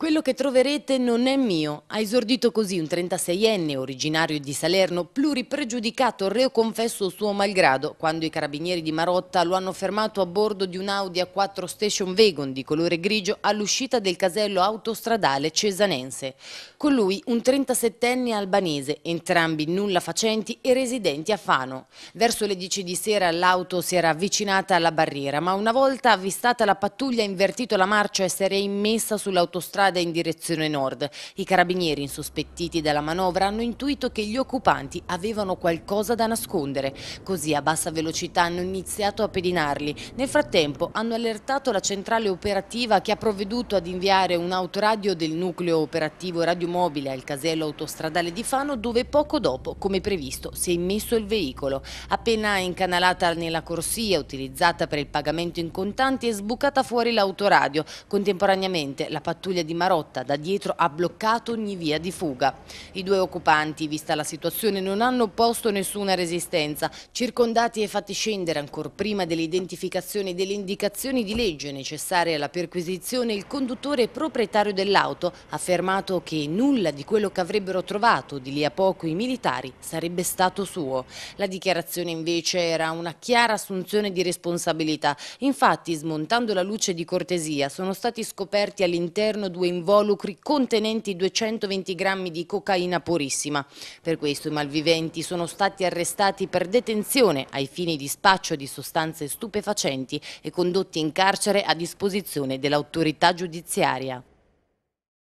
Quello che troverete non è mio. Ha esordito così un 36enne, originario di Salerno, pluripregiudicato, reo confesso suo malgrado, quando i carabinieri di Marotta lo hanno fermato a bordo di un Audi A4 Station Wagon di colore grigio all'uscita del casello autostradale cesanense. Con lui un 37enne albanese, entrambi nulla facenti e residenti a Fano. Verso le 10 di sera l'auto si era avvicinata alla barriera, ma una volta avvistata la pattuglia ha invertito la marcia e si era immessa sull'autostrada strada in direzione nord. I carabinieri insospettiti dalla manovra hanno intuito che gli occupanti avevano qualcosa da nascondere. Così a bassa velocità hanno iniziato a pedinarli. Nel frattempo hanno allertato la centrale operativa che ha provveduto ad inviare un autoradio del nucleo operativo radiomobile al casello autostradale di Fano dove poco dopo, come previsto, si è immesso il veicolo. Appena incanalata nella corsia utilizzata per il pagamento in contanti è sbucata fuori l'autoradio. Contemporaneamente la pattuglia di Marotta da dietro ha bloccato ogni via di fuga. I due occupanti, vista la situazione, non hanno posto nessuna resistenza, circondati e fatti scendere ancora prima dell'identificazione delle indicazioni di legge necessarie alla perquisizione, il conduttore proprietario dell'auto ha affermato che nulla di quello che avrebbero trovato di lì a poco i militari sarebbe stato suo. La dichiarazione invece era una chiara assunzione di responsabilità. Infatti, smontando la luce di cortesia, sono stati scoperti all'interno due involucri contenenti 220 grammi di cocaina purissima. Per questo i malviventi sono stati arrestati per detenzione ai fini di spaccio di sostanze stupefacenti e condotti in carcere a disposizione dell'autorità giudiziaria.